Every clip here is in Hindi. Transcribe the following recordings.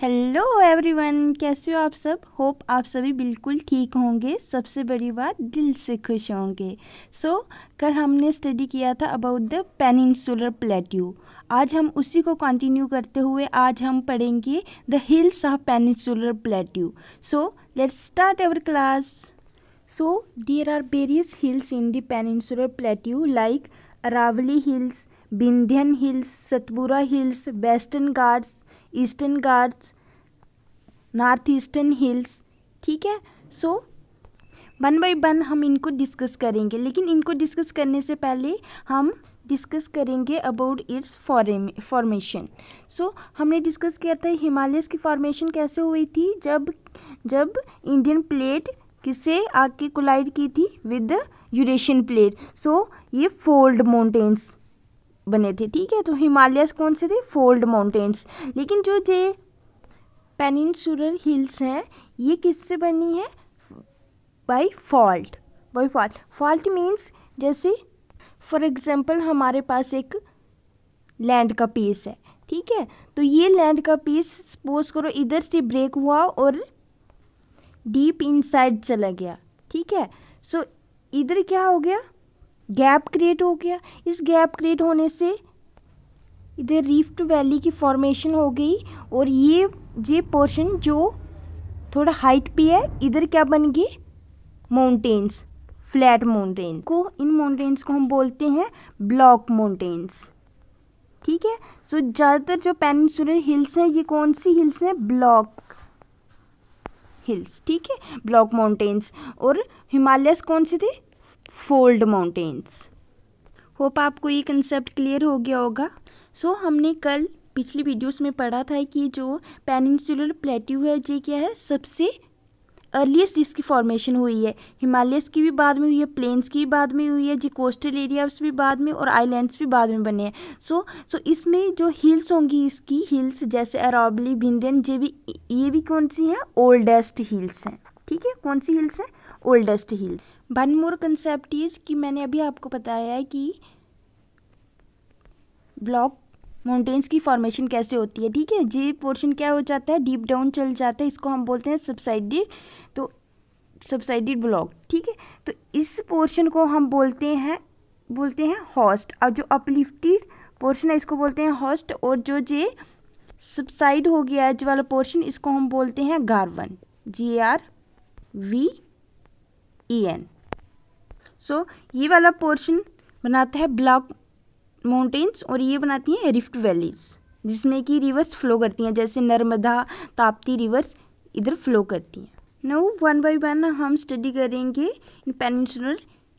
हेलो एवरीवन कैसे हो आप सब होप आप सभी बिल्कुल ठीक होंगे सबसे बड़ी बात दिल से खुश होंगे सो so, कल हमने स्टडी किया था अबाउट द पेनिनसुलर प्लेट्यू आज हम उसी को कंटिन्यू करते हुए आज हम पढ़ेंगे the hills of peninsular plateau so let's start our class so there are various hills in the peninsular plateau like Aravalli hills Vindhyan hills Satpura hills western Ghats eastern Ghats north eastern hills ठीक है सो वन बाई वन हम इनको डिस्कस करेंगे लेकिन इनको डिस्कस करने से पहले हम डिस्कस करेंगे अबाउट इट्स फॉर्मेशन सो हमने डिस्कस किया था हिमालयस की फॉर्मेशन कैसे हुई थी जब जब इंडियन प्लेट किसे आके कोलाइड की थी विद यूरेशियन प्लेट सो ये फोल्ड माउंटेन्स बने थे ठीक है तो हिमालयस कौन से थे फोल्ड माउंटेन्स लेकिन जो जे पेनिनसुलर हिल्स हैं ये किससे बनी है by fault by fault fault means जैसे फॉर एग्ज़ाम्पल हमारे पास एक लैंड का पीस है ठीक है तो ये लैंड का पीस सपोज करो इधर से ब्रेक हुआ और डीप इनसाइड चला गया ठीक है सो so, इधर क्या हो गया गैप क्रिएट हो गया इस गैप क्रिएट होने से इधर रिफ्ट वैली की फॉर्मेशन हो गई और ये ये पोर्शन जो थोड़ा हाइट पे है इधर क्या बन गए माउंटेन्स फ्लैट माउंटेन को इन माउंटेन्स को हम बोलते हैं ब्लॉक माउंटेन्स ठीक है सो so, ज़्यादातर जो पेनसुलर हिल्स हैं ये कौन सी हिल्स हैं ब्लॉक हिल्स ठीक है ब्लॉक माउंटेन्स और हिमालयस कौन से थे फोल्ड माउंटेन्स होप आपको ये कंसेप्ट क्लियर हो गया होगा सो so, हमने कल पिछली वीडियोस में पढ़ा था कि जो पेनिनसुलर प्लेट्यू है ये क्या है सबसे अर्लीस्ट इसकी फॉर्मेशन हुई है हिमालयस की भी बाद में हुई है प्लेन्स की भी बाद में हुई है जी कोस्टल एरियाज भी बाद में और आइलैंड्स भी बाद में बने हैं सो सो इसमें जो हिल्स होंगी इसकी हिल्स जैसे अरावली भिंदन ये भी ये भी कौन सी हैं ओल्डेस्ट हिल्स हैं ठीक है कौन सी हिल्स हैं oldest hills one more concept is कि मैंने अभी आपको बताया है कि ब्लॉक माउंटेन्स की फॉर्मेशन कैसे होती है ठीक है जे पोर्शन क्या हो जाता है डीप डाउन चल जाता है इसको हम बोलते हैं सब्साइडेड तो सब्साइडेड ब्लॉक ठीक है तो इस पोर्शन को हम बोलते हैं बोलते हैं हॉस्ट और जो अपलिफ्टेड पोर्शन है इसको बोलते हैं हॉस्ट और जो जे सब्साइड हो गया है वाला पोर्शन इसको हम बोलते हैं graben G R V E N so ये वाला पोर्शन बनाता है ब्लॉक माउंटेन्स और ये बनाती हैं रिफ्ट वैलीज़ जिसमें कि रिवर्स फ्लो करती हैं जैसे नर्मदा ताप्ती रिवर्स इधर फ्लो करती हैं नो वन बाई वन हम स्टडी करेंगे इन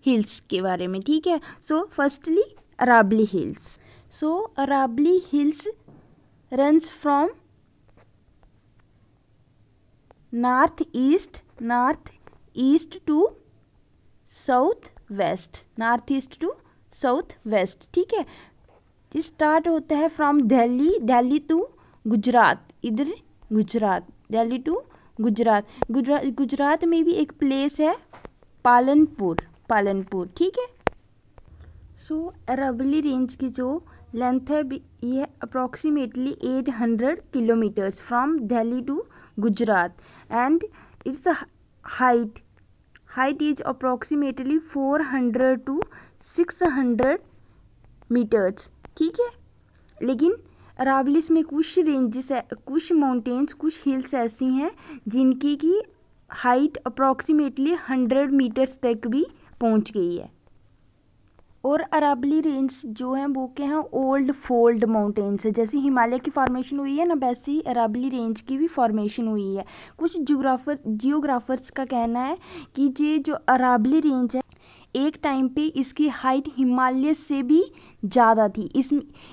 हिल्स के बारे में ठीक है so firstly अराबली hills so अराबली hills runs from north east north east to south west north east to south west ठीक है स्टार्ट होता है फ्रॉम दिल्ली दिल्ली टू गुजरात इधर गुजरात दिल्ली टू गुजरात गुजरात गुजरात में भी एक प्लेस है पालनपुर पालनपुर ठीक है सो so, अरावली रेंज की जो लेंथ है ये approximately eight hundred kilometres from Delhi to Gujarat and its height height is approximately four hundred to six hundred metres ठीक है लेकिन अरावलिस में कुछ रेंजेस कुछ माउंटेन्स कुछ हिल्स ऐसी हैं जिनकी की हाइट अप्रोक्सीमेटली हंड्रेड मीटर्स तक भी पहुंच गई है और अरावली रेंज जो हैं वो क्या हैं ओल्ड फोल्ड माउंटेन्स है जैसे हिमालय की फॉर्मेशन हुई है ना वैसे ही अराबली रेंज की भी फॉर्मेशन हुई है कुछ जोग्राफर जियोग्राफर्स का कहना है कि ये जो अरावली रेंज है एक टाइम पे इसकी हाइट हिमालय से भी ज़्यादा थी इस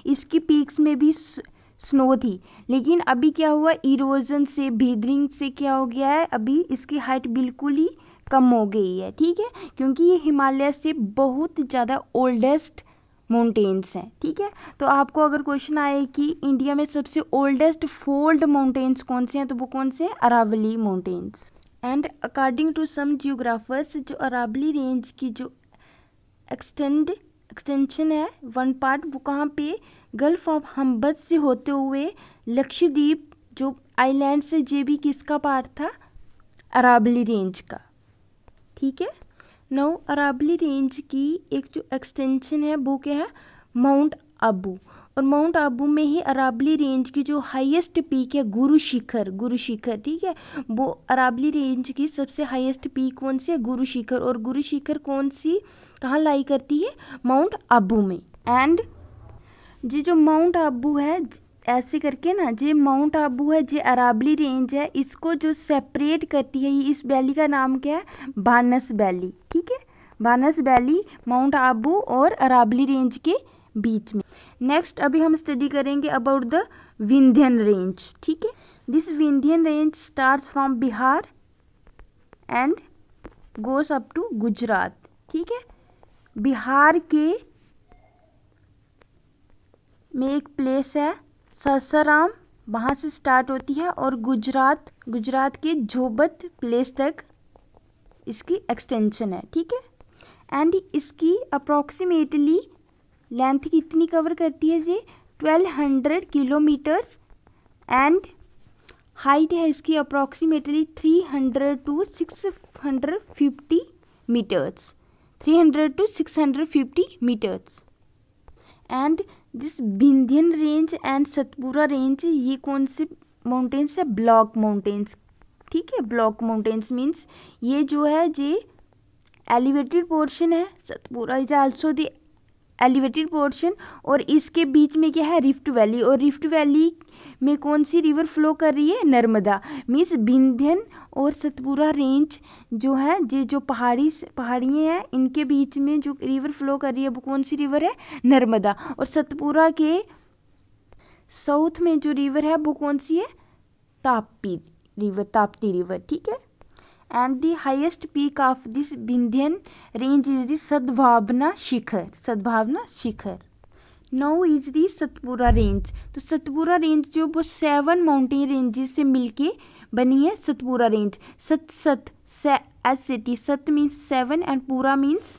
इसकी पीक्स में भी स्नो थी लेकिन अभी क्या हुआ इरोजन से भीदरिंग से क्या हो गया है अभी इसकी हाइट बिल्कुल ही कम हो गई है ठीक है क्योंकि ये हिमालय से बहुत ज़्यादा ओल्डेस्ट माउंटेन्स हैं ठीक है तो आपको अगर क्वेश्चन आए कि इंडिया में सबसे ओल्डेस्ट फोल्ड माउंटेन्स कौन से हैं तो वो कौन से हैं Aravalli mountains and according to some geographers जो अरावली रेंज की जो एक्सटेंड एक्सटेंशन है वन पार्ट वो कहाँ पे गल्फ ऑफ हम्बत से होते हुए लक्षद्वीप जो आइलैंड से जे भी किसका पार्ट था अरावली रेंज का ठीक है नौ अरावली रेंज की एक जो एक्सटेंशन है वो क्या है माउंट आबू और माउंट आबू में ही अरावली रेंज की जो हाईएस्ट पीक है गुरु शिखर गुरु शिखर ठीक है वो अरावली रेंज की सबसे हाईएस्ट पीक कौन सी है गुरु शिखर और गुरु शिखर कौन सी कहाँ लाई करती है माउंट आबू में एंड ये जो माउंट आबू है ऐसे करके ना जो माउंट आबू है जो अराबली रेंज है इसको जो सेपरेट करती है इस वैली का नाम क्या है बानस वैली ठीक है बानस वैली माउंट आबू और अराबली रेंज के बीच में नेक्स्ट अभी हम स्टडी करेंगे अबाउट द विंध्यन रेंज ठीक है this Vindhyan range start from Bihar and goes up to Gujarat ठीक है बिहार के में एक प्लेस है सासाराम वहाँ से स्टार्ट होती है और गुजरात गुजरात के झोबत प्लेस तक इसकी एक्सटेंशन है ठीक है एंड इसकी अप्रॉक्सीमेटली लेंथ कितनी कवर करती है ये twelve hundred kilometres and height है इसकी approximately three hundred to six hundred fifty metres three hundred to six hundred fifty metres and जिस Vindhyan range and Satpura range ये कौन से माउंटेन्स है ब्लॉक माउंटेन्स ठीक है ब्लॉक माउंटेन्स मीन्स ये जो है जे एलिवेटेड पोर्शन है Satpura is also the elevated portion और इसके बीच में क्या है रिफ्ट वैली और रिफ्ट वैली में कौन सी रिवर फ्लो कर रही है नर्मदा मीन्स बिंध्यन और सतपुरा रेंज जो है ये जो पहाड़ी पहाड़ियाँ हैं इनके बीच में जो रिवर फ्लो कर रही है वो कौन सी रिवर है नर्मदा और सतपुरा के साउथ में जो रिवर है वो कौन सी है तापी रिवर ताप्ती रिवर ठीक है and the highest peak of this Vindhyan range is the Sadbhavna Shikhar Sadbhavna Shikhar now is the Satpura range तो सतपुरा रेंज जो वो सेवन माउंटेन रेंजेस से मिलके बनी है सतपुरा रेंज सत सत से as city सत मीन्स सेवन एंड पूरा means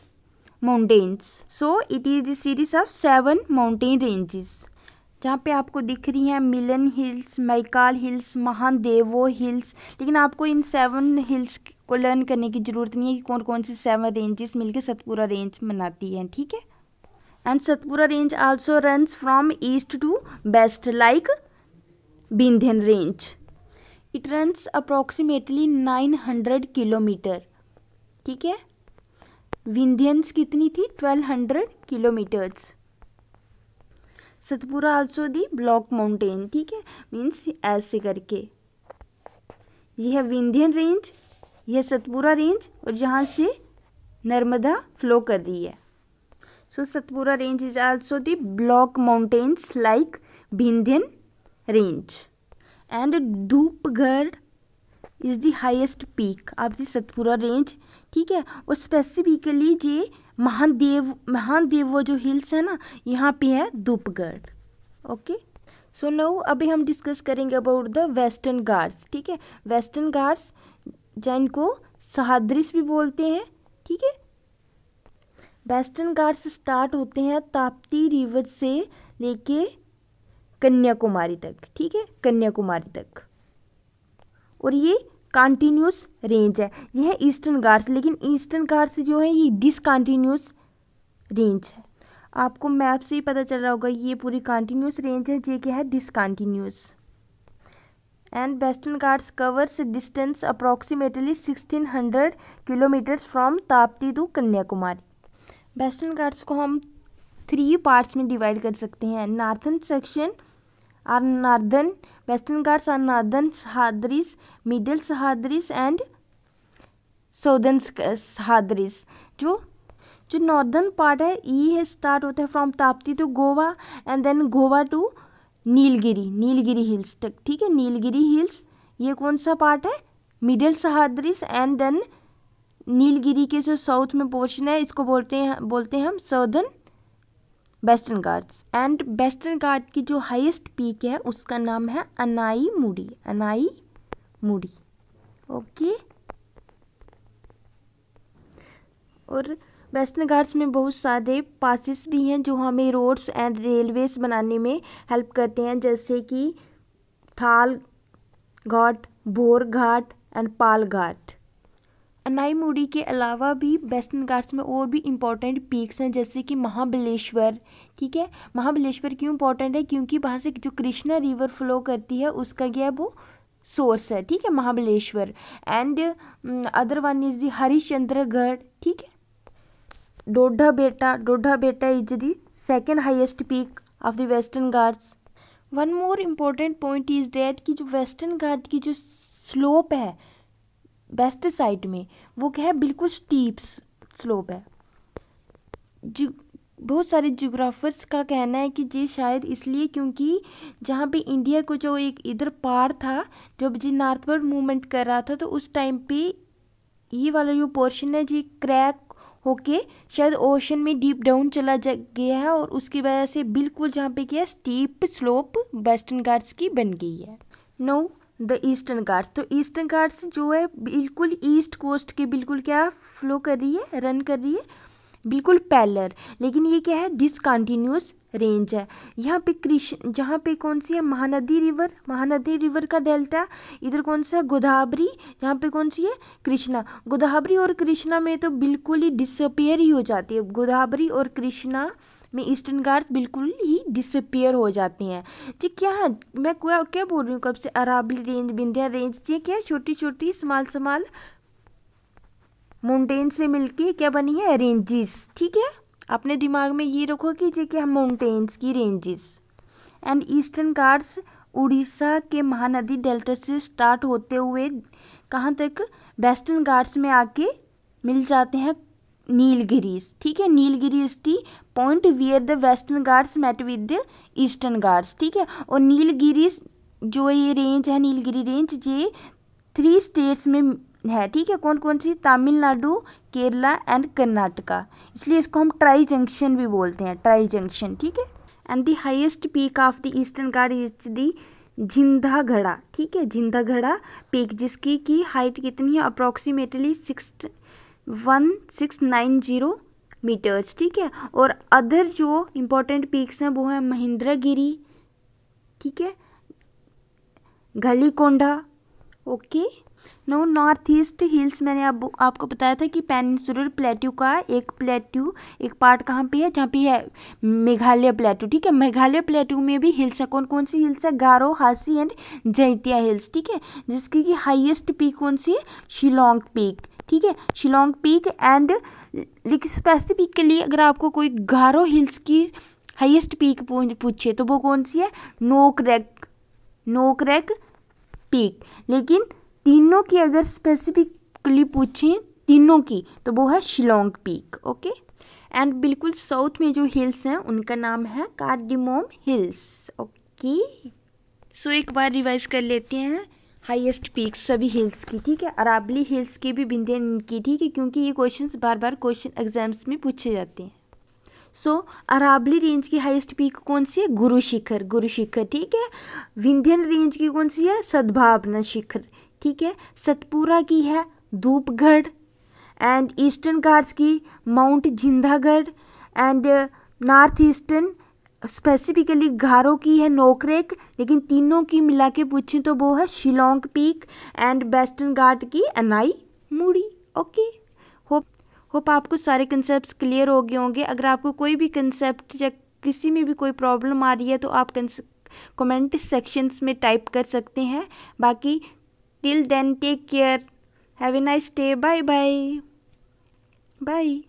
mountains so it is the series of seven mountain ranges जहाँ पे आपको दिख रही हैं Milan hills Maikal hills Mahadeo hills लेकिन आपको इन सेवन हिल्स को लर्न करने की ज़रूरत नहीं है कि कौन कौन सी सेवन रेंजेस मिलकर सतपुरा रेंज मनाती हैं ठीक है and Satpura range also runs from east to west like Vindhyan range it runs approximately nine hundred kilometre ठीक है विंध्यंस कितनी थी twelve hundred kilometres Satpura also the block mountain ठीक है मीन्स ऐसे करके यह है विंध्यन रेंज यह सतपुरा रेंज और यहाँ से नर्मदा फ्लो कर रही है so Satpura range is also the block mountains like Vindhyan range and Dhupgarh is the highest peak of the Satpura range ठीक है और स्पेसिफिकली ये महानदेव महानदेव वो जो हिल्स है ना यहाँ पे है धूपगढ़ ओके सो नो अभी हम डिस्कस करेंगे अबाउट द वेस्टर्न गार्ड्स ठीक है वेस्टर्न घाट्स जिनको सहाद्रिस भी बोलते हैं ठीक है वेस्टर्न गार्ड्स स्टार्ट होते हैं ताप्ती रिवर से लेके कन्याकुमारी तक ठीक है कन्याकुमारी तक और ये कॉन्टीन्यूस रेंज है यह है ईस्टर्न घाट्स लेकिन ईस्टर्न घाट्स जो है ये डिसकॉन्टीन्यूस रेंज है आपको मैप से ही पता चल रहा होगा ये पूरी कॉन्टीन्यूस रेंज है ये क्या है discontinuous and western Ghats covers distance approximately sixteen hundred kilometres from Tapti to Kanyakumari western Ghats को हम थ्री पार्ट्स में डिवाइड कर सकते हैं northern section are northern western Ghats are northern Sahadris, middle Sahadris and southern Sahadris. जो जो नॉर्दर्न पार्ट है ये e है स्टार्ट होता है from Tapti to Goa and then Goa to Nilgiri Nilgiri hills तक ठीक है नीलगिरी हिल्स ये कौन सा पार्ट है middle Sahyadris and then Nilgiri के जो साउथ में पोर्शन है इसको बोलते हैं बोलते हैं हम southern western Ghats and western Ghat की जो हाईएस्ट पीक है उसका नाम है अनाई मुडी अनाई मुड़ी ओके और वेस्टर्न घाट्स में बहुत सारे पासिस भी हैं जो हमें रोड्स एंड रेलवेज बनाने में हेल्प करते हैं जैसे कि थाल घाट भोर घाट एंड पाल घाट अनाईमुड़ी के अलावा भी वेस्टर्न घाट्स में और भी इम्पॉर्टेंट पीक्स हैं जैसे कि महाबलेश्वर ठीक है महाबलेश्वर क्यों इम्पोर्टेंट है क्योंकि वहाँ से जो कृष्णा रिवर फ्लो करती है उसका क्या वो सोर्स है ठीक है Mahabaleshwar and other one is the Harishchandragad ठीक है Doddabetta Doddabetta is the second highest peak of the western Ghats one more important point is that कि जो वेस्टर्न घाट की जो स्लोप है वेस्ट साइड में वो क्या है बिल्कुल स्टीप स्लोप है जी बहुत सारे जोग्राफर्स का कहना है कि ये शायद इसलिए क्योंकि जहाँ पे इंडिया को जो एक इधर पार था जब जी नॉर्थवर्ड मूवमेंट कर रहा था तो उस टाइम पे ये वाला जो पोर्शन है जी क्रैक होके शायद ओशन में डीप डाउन चला जा गया है और उसकी वजह से बिल्कुल जहाँ पे क्या स्टीप स्लोप वेस्टर्न गार्ड्स की बन गई है नौ द ईस्टर्न घाट्स तो ईस्टर्न घाट्स जो है बिल्कुल ईस्ट कोस्ट के बिल्कुल क्या फ्लो कर रही है रन कर रही है बिल्कुल पैलर लेकिन ये क्या है डिसकंटिन्यूस रेंज है यहाँ पे कृषि जहाँ पे कौन सी है महानदी रिवर महानदी रिवर का डेल्टा इधर कौन सा है गोदावरी यहाँ पे कौन सी है कृष्णा गोदावरी और कृष्णा में तो बिल्कुल ही डिसअपेयर ही हो जाती है गोदावरी और कृष्णा में ईस्टर्न गार्ड बिल्कुल ही डिसअपियर हो जाती हैं जी क्या मैं क्या क्या बोल रही हूँ कब से अराबली रेंज बिंध्या रेंज ये क्या छोटी छोटी स्मॉल स्मॉल माउंटेन से मिलके क्या बनी है रेंजेस ठीक है अपने दिमाग में ये रखो कि जी क्या माउंटेन्स की ranges and eastern Ghats Orissa के महानदी डेल्टा से स्टार्ट होते हुए कहाँ तक वेस्टर्न गार्ड्स में आके मिल जाते हैं नीलगिरीज ठीक है नीलगिरीज थी point where the western Ghats met with the eastern Ghats ठीक है और नीलगिरीज जो ये रेंज है नीलगिरी रेंज ये थ्री स्टेट्स में है ठीक है कौन कौन सी तमिलनाडु केरला एंड कर्नाटका इसलिए इसको हम ट्राई जंक्शन भी बोलते हैं ट्राई जंक्शन ठीक है and the highest peak of the eastern गार्ड इज दी जिंदा घड़ा ठीक है जिंदा घड़ा पीक जिसकी की हाइट कितनी है approximately six one six nine zero metres ठीक है और अदर जो इम्पोर्टेंट पीक्स हैं वो हैं महिंद्रागिरी ठीक है Galikonda okay no north east hills मैंने आप, आपको बताया था कि पेनसुलर प्लेट्यू का एक प्लेट्यू एक पार्ट कहाँ पे है जहाँ पे है मेघालय प्लेट्यू ठीक है मेघालय प्लेट्यू में भी हिल्स है कौन कौन सी हिल्स है गारो हासी एंड जैतिया हिल्स ठीक है जिसकी कि हाईएस्ट पीक कौन सी है शिलोंग पीक ठीक है शिलोंग पीक एंड लेकिन स्पेसिफिक के लिए अगर आपको कोई गारो हिल्स की हाइएस्ट पीक पूछे तो वो कौन सी है नोकरेक नोक्रैक पीक लेकिन तीनों की अगर स्पेसिफिकली पूछें तीनों की तो वो है शिलोंग पीक ओके एंड बिल्कुल साउथ में जो हिल्स हैं उनका नाम है कार्डिमोम हिल्स ओके सो एक बार रिवाइज कर लेते हैं हाईएस्ट पीक सभी हिल्स की ठीक है अराबली हिल्स की भी बिंदे की ठीक है क्योंकि ये क्वेश्चंस बार बार क्वेश्चन एग्जाम्स में पूछे जाते हैं सो so, अराबली रेंज की हाईएस्ट पीक कौन सी है गुरु शिखर गुरु शिखर ठीक है विंध्यन रेंज की कौन सी है सद्भावना शिखर ठीक है सतपुरा की है धूपगढ़ एंड ईस्टर्न घाट्स की mount Jindhagada and north eastern specifically Garo की है नोकरेक लेकिन तीनों की मिला के पूछें तो वो है Shillong peak and western Ghat की अनाई मूड़ी ओके होप होप आपको सारे कंसेप्ट क्लियर हो गए होंगे अगर आपको कोई भी कंसेप्ट या किसी में भी कोई प्रॉब्लम आ रही है तो आप कमेंट सेक्शंस में टाइप कर सकते हैं बाकी Till then, take care. Have a nice day. Bye bye. Bye.